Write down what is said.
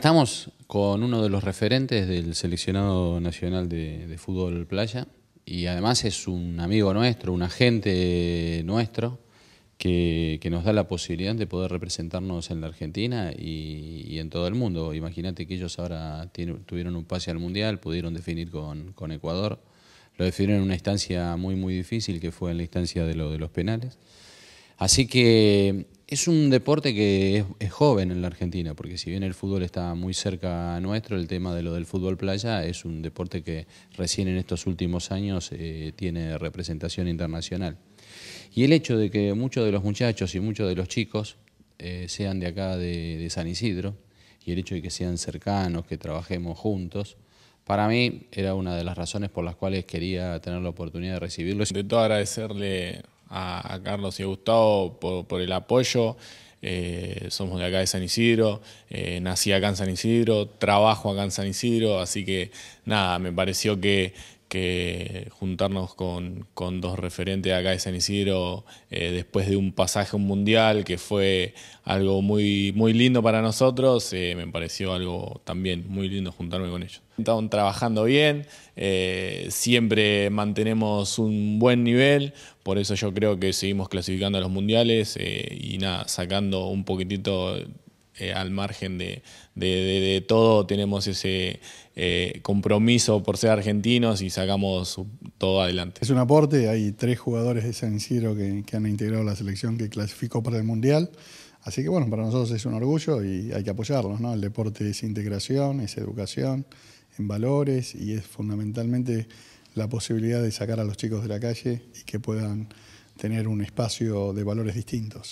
Estamos con uno de los referentes del seleccionado nacional de, fútbol playa y además es un amigo nuestro, un agente nuestro que, nos da la posibilidad de poder representarnos en la Argentina y, en todo el mundo. Imagínate que ellos ahora tuvieron un pase al Mundial, pudieron definir con, Ecuador, lo definieron en una instancia muy muy difícil que fue en la instancia de, de los penales. Así que es un deporte que es, joven en la Argentina, porque si bien el fútbol está muy cerca a nuestro, el tema de lo del fútbol playa es un deporte que recién en estos últimos años eh, tiene representación internacional. Y el hecho de que muchos de los muchachos y muchos de los chicos eh, sean de acá de, San Isidro, y el hecho de que sean cercanos, que trabajemos juntos, para mí era una de las razones por las cuales quería tener la oportunidad de recibirlo. De todo agradecerle a, Carlos y a Gustavo por, el apoyo. Eh, somos de acá de San Isidro, eh, nací acá en San Isidro, trabajo acá en San Isidro, así que nada, me pareció que, que juntarnos con, dos referentes acá de San Isidro eh, después de un pasaje a un mundial que fue algo muy, muy lindo para nosotros, eh, me pareció algo también muy lindo juntarme con ellos. Estamos trabajando bien, eh, siempre mantenemos un buen nivel, por eso yo creo que seguimos clasificando a los mundiales y nada, sacando un poquitito eh, al margen de, todo, tenemos ese eh, compromiso por ser argentinos y sacamos todo adelante. Es un aporte, hay tres jugadores de San Isidro que, que han integrado la selección que clasificó para el Mundial. Así que bueno, para nosotros es un orgullo y hay que apoyarlos, ¿no? El deporte es integración, es educación, en valores y es fundamentalmente la posibilidad de sacar a los chicos de la calle y que puedan tener un espacio de valores distintos.